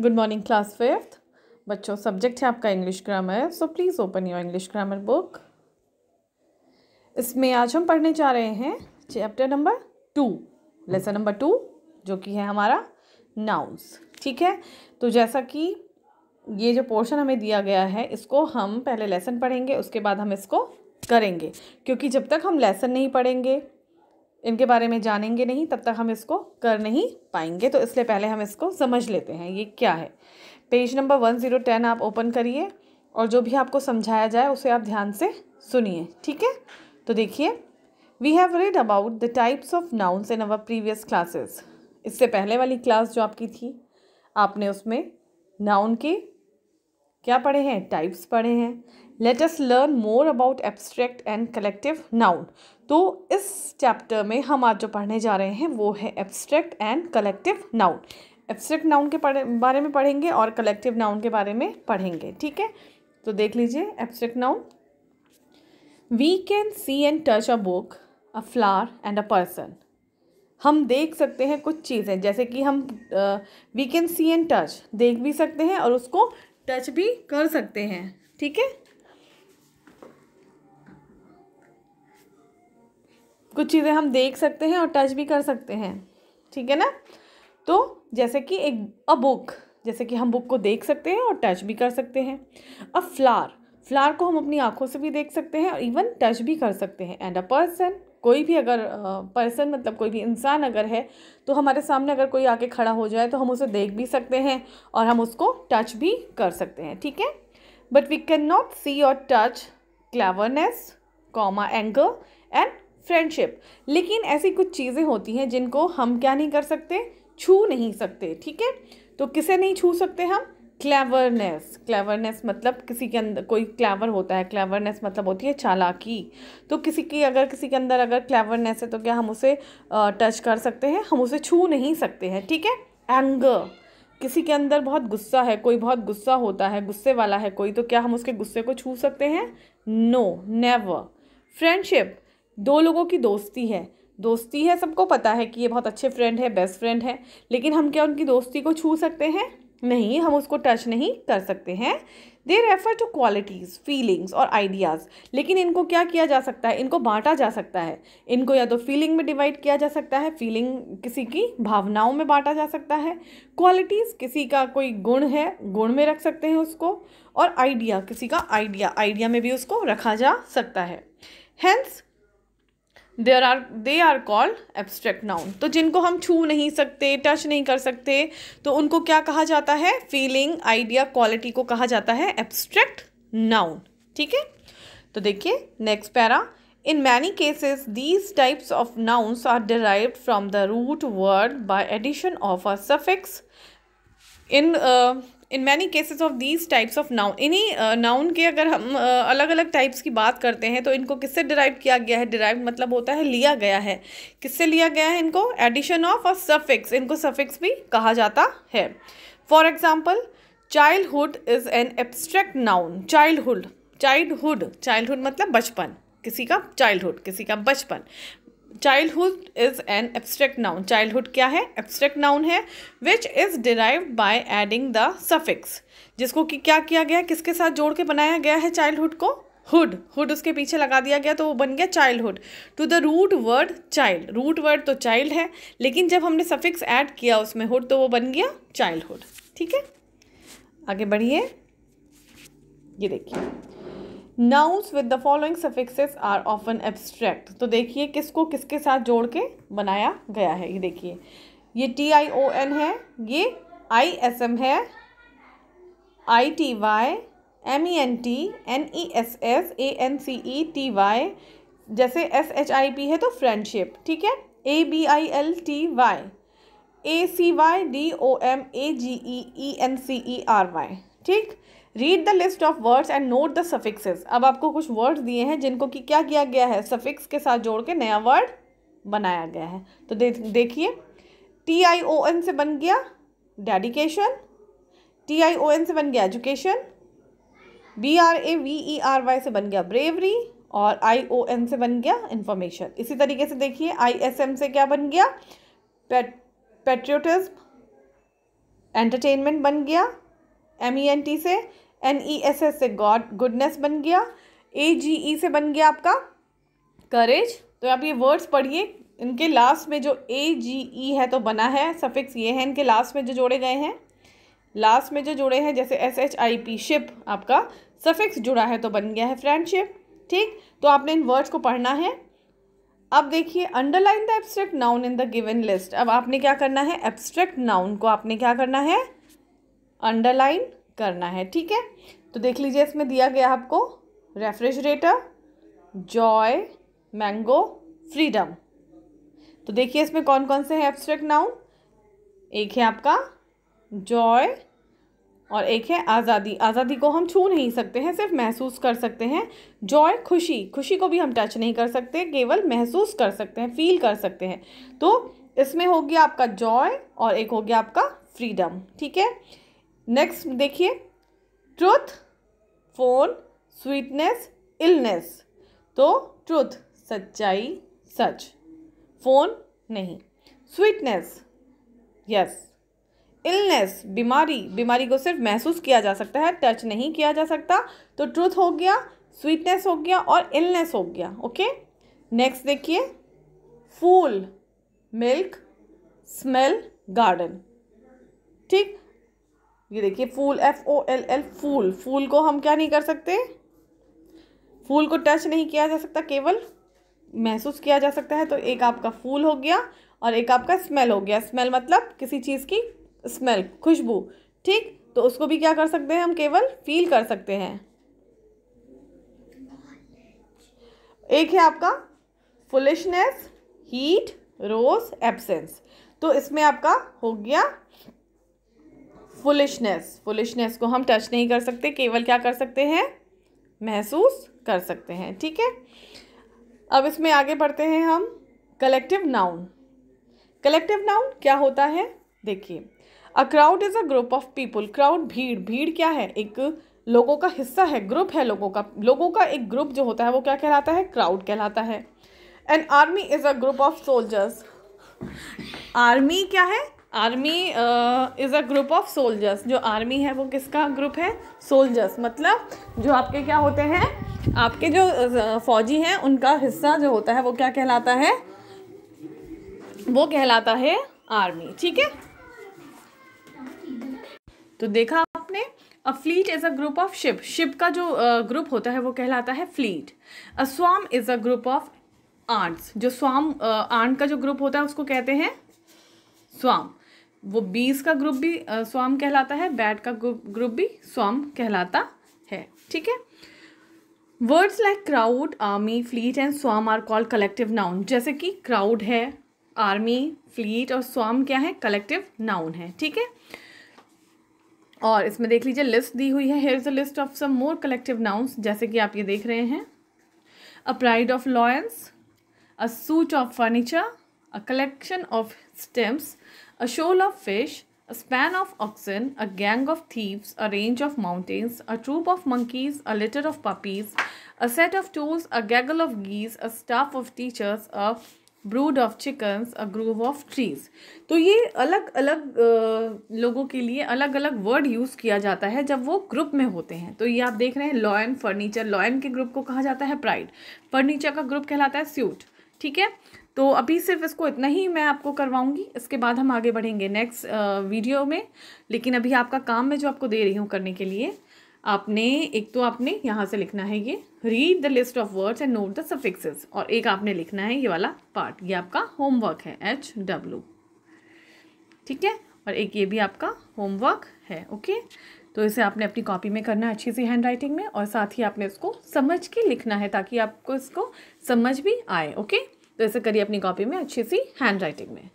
good morning class fifth बच्चों subject है आपका English grammar so please open your English grammar book इसमें आज हम पढ़ने जा रहे हैं chapter number two lesson number two जो कि है हमारा नाउंस ठीक है तो जैसा कि ये जो पोर्शन हमें दिया गया है इसको हम पहले लेसन पढ़ेंगे उसके बाद हम इसको करेंगे क्योंकि जब तक हम लेसन नहीं पढ़ेंगे इनके बारे में जानेंगे नहीं तब तक हम इसको कर नहीं पाएंगे तो इसलिए पहले हम इसको समझ लेते हैं ये क्या है page number one zero ten आप ओपन करिए और जो भी आपको समझाया जाए उसे आप ध्यान से सुनिए ठीक है तो देखिए we have read about the types of nouns in our previous classes इससे पहले वाली क्लास जो आपकी थी आपने उसमें नाउन के क्या पढ़े हैं टाइप्स पढ़े हैं let us learn more about abstract and collective noun तो इस चैप्टर में हम आज जो पढ़ने जा रहे हैं वो है abstract and collective noun abstract noun के बारे में पढ़ेंगे और कलेक्टिव नाउन के बारे में पढ़ेंगे ठीक है तो देख लीजिए abstract noun we can see and touch a book a flower and a person हम देख सकते हैं कुछ चीज़ें जैसे कि हम we can see and touch देख भी सकते हैं और उसको टच भी कर सकते हैं ठीक है कुछ चीज़ें हम देख सकते हैं और टच भी कर सकते हैं ठीक है ना तो जैसे कि एक अ बुक जैसे कि हम बुक को देख सकते हैं और टच भी कर सकते हैं अ फ्लार फ्लार को हम अपनी आँखों से भी देख सकते हैं और इवन टच भी कर सकते हैं एंड अ पर्सन कोई भी अगर पर्सन मतलब कोई भी इंसान अगर है तो हमारे सामने अगर कोई आके खड़ा हो जाए तो हम उसे देख भी सकते हैं और हम उसको टच भी कर सकते हैं ठीक है but we can not see और touch cleverness comma anger and friendship लेकिन ऐसी कुछ चीज़ें होती हैं जिनको हम क्या नहीं कर सकते छू नहीं सकते ठीक है तो किसे नहीं छू सकते हम क्लेवरनेस क्लेवरनेस मतलब किसी के अंदर कोई क्लेवर होता है क्लेवरनेस मतलब होती है चालाकी तो किसी की अगर किसी के अंदर अगर क्लेवरनेस है तो क्या हम उसे टच कर सकते हैं हम उसे छू नहीं सकते हैं ठीक है एंगर किसी के अंदर बहुत गुस्सा है कोई बहुत गुस्सा होता है गुस्से वाला है कोई तो क्या हम उसके गुस्से को छू सकते हैं नो नेवर फ्रेंडशिप दो लोगों की दोस्ती है दोस्ती है सबको पता है कि ये बहुत अच्छे फ्रेंड है बेस्ट फ्रेंड है लेकिन हम क्या उनकी दोस्ती को छू सकते हैं नहीं हम उसको टच नहीं कर सकते हैं they refer to qualities feelings और आइडियाज़ लेकिन इनको क्या किया जा सकता है इनको बांटा जा सकता है इनको या तो फीलिंग में डिवाइड किया जा सकता है फीलिंग किसी की भावनाओं में बांटा जा सकता है क्वालिटीज़ किसी का कोई गुण है गुण में रख सकते हैं उसको और आइडिया किसी का आइडिया आइडिया में भी उसको रखा जा सकता है hence there are they are called abstract noun तो जिनको हम छू नहीं सकते टच नहीं कर सकते तो उनको क्या कहा जाता है फीलिंग आइडिया क्वालिटी को कहा जाता है एब्स्ट्रैक्ट नाउन ठीक है तो देखिए next para in many cases these types of nouns are derive from the root word by addition of a suffix in in many cases of these types of noun इन्हीं noun uh, के अगर हम अलग अलग types की बात करते हैं तो इनको किससे डिराइव किया गया है डिराइव मतलब होता है लिया गया है किससे लिया गया है इनको एडिशन ऑफ और सफिक्स इनको सफिक्स भी कहा जाता है for example childhood is an abstract noun childhood childhood childhood मतलब बचपन किसी का चाइल्डहुड किसी का बचपन childhood is an abstract noun childhood क्या है एब्स्ट्रैक्ट नाउन है which is derive by adding the suffix जिसको कि क्या किया गया किसके साथ जोड़ के बनाया गया है चाइल्डहुड को हुड हुड उसके पीछे लगा दिया गया तो वो बन गया childhood to the root word child root word तो चाइल्ड है लेकिन जब हमने सफिक्स ऐड किया उसमें हुड तो वो बन गया चाइल्डहुड ठीक है आगे बढ़िए ये देखिए nouns with the following suffixes are often abstract तो देखिए किसको किसके साथ जोड़ के बनाया गया है ये देखिए ये टी आई ओ एन है ये आई एस एम है I T Y M E N T N E S S A N C E T Y जैसे एस एच आई पी है तो फ्रेंडशिप ठीक है A B I L T Y A C Y D O M A G E E N C E R Y ठीक read the list of words and note the suffixes अब आपको कुछ words दिए हैं जिनको कि क्या किया गया है सफिक्स के साथ जोड़ के नया वर्ड बनाया गया है तो दे, देखिए टी आई ओ एन से बन गया dedication T I O N से बन गया education B R A V E R Y से बन गया ब्रेवरी और आई ओ एन से बन गया इन्फॉर्मेशन इसी तरीके से देखिए आई एस एम से क्या बन गया पेट्रियोटिज्म एंटरटेनमेंट बन गया एम ई एन टी से एन ई एस एस से गॉड गुडनेस बन गया ए जी ई से बन गया आपका करेज तो आप ये वर्ड्स पढ़िए इनके लास्ट में जो ए जी ई है तो बना है सफिक्स ये है इनके लास्ट में जो जोड़े गए हैं लास्ट में जो जुड़े हैं जैसे S H I P ship आपका सफिक्स जुड़ा है तो बन गया है फ्रेंडशिप ठीक तो आपने इन वर्ड्स को पढ़ना है अब देखिए underline the abstract noun in the given list अब आपने क्या करना है एब्स्ट्रैक्ट नाउन को आपने क्या करना है अंडरलाइन करना है ठीक है तो देख लीजिए इसमें दिया गया आपको रेफ्रिजरेटर जॉय मैंगो फ्रीडम तो देखिए इसमें कौन कौन से हैं एब्स्ट्रैक्ट नाउन एक है आपका जॉय और एक है आज़ादी आज़ादी को हम छू नहीं सकते हैं सिर्फ महसूस कर सकते हैं जॉय खुशी खुशी को भी हम टच नहीं कर सकते केवल महसूस कर सकते हैं फील कर सकते हैं तो इसमें हो गया आपका जॉय और एक हो गया आपका फ्रीडम ठीक है नेक्स्ट देखिए ट्रुथ फोन स्वीटनेस इलनेस तो ट्रुथ सच्चाई सच फोन नहीं स्वीटनेस यस इलनेस बीमारी बीमारी को सिर्फ महसूस किया जा सकता है टच नहीं किया जा सकता तो ट्रूथ हो गया स्वीटनेस हो गया और इलनेस हो गया ओके नेक्स्ट देखिए फूल मिल्क स्मेल गार्डन ठीक ये देखिए फूल एफ ओ एल एल फूल फूल को हम क्या नहीं कर सकते फूल को टच नहीं किया जा सकता केवल महसूस किया जा सकता है तो एक आपका फूल हो गया और एक आपका स्मेल हो गया स्मेल मतलब किसी चीज़ की स्मेल खुशबू ठीक तो उसको भी क्या कर सकते हैं हम केवल फील कर सकते हैं एक है आपका फुलिशनेस हीट रोज एब्सेंस तो इसमें आपका हो गया फुलिशनेस फुलिशनेस को हम टच नहीं कर सकते केवल क्या कर सकते हैं महसूस कर सकते हैं ठीक है अब इसमें आगे बढ़ते हैं हम कलेक्टिव नाउन कलेक्टिव नाउन क्या होता है देखिए a crowd is a group of people crowd भीड़ भीड़ क्या है एक लोगों का हिस्सा है ग्रुप है लोगों का लोगों का एक ग्रुप जो होता है वो क्या कहलाता है क्राउड कहलाता है an army is a group of soldiers army क्या है army is a group of soldiers जो आर्मी है वो किसका ग्रुप है सोल्जर्स मतलब जो आपके क्या होते हैं आपके जो फौजी हैं उनका हिस्सा जो होता है वो क्या कहलाता है वो कहलाता है आर्मी ठीक है तो देखा आपने a fleet is a group of ship ship का जो ग्रुप uh, होता है वो कहलाता है fleet a swarm is a group of ants जो स्वाम आर्ट uh, का जो ग्रुप होता है उसको कहते हैं स्वाम वो बीस का ग्रुप भी स्वाम कहलाता है बैट का ग्रुप भी स्वाम कहलाता है ठीक है words like crowd army fleet and swarm are called collective noun जैसे कि क्राउड है आर्मी फ्लीट और स्वाम क्या है कलेक्टिव नाउन है ठीक है और इसमें देख लीजिए लिस्ट दी हुई है here is a list of some more collective nouns जैसे कि आप ये देख रहे हैं a pride of lions a suit of furniture a collection of stamps a shoal of fish, a span of oxen, a gang of thieves, a range of mountains, a troop of monkeys, a litter of puppies, a set of tools, a gaggle of geese, a staff of teachers, a brood of chickens a grove of trees तो ये अलग अलग लोगों के लिए अलग अलग word use किया जाता है जब वो ग्रुप में होते हैं तो ये आप देख रहे हैं लॉयन फर्नीचर लॉयन के ग्रुप को कहा जाता है प्राइड फर्नीचर का ग्रुप कहलाता है स्यूट ठीक है तो अभी सिर्फ इसको इतना ही मैं आपको करवाऊंगी इसके बाद हम आगे बढ़ेंगे नेक्स्ट वीडियो में लेकिन अभी आपका काम मैं जो आपको दे रही हूँ करने के लिए आपने एक तो आपने यहाँ से लिखना है ये read the list of words and note the suffixes और एक आपने लिखना है ये वाला पार्ट ये आपका होमवर्क है एच डब्ल्यू ठीक है और एक ये भी आपका होमवर्क है ओके तो इसे आपने अपनी कॉपी में करना है अच्छी सी हैंड राइटिंग में और साथ ही आपने इसको समझ के लिखना है ताकि आपको इसको समझ भी आए ओके तो ऐसे करिए अपनी कॉपी में अच्छी सी हैंड राइटिंग में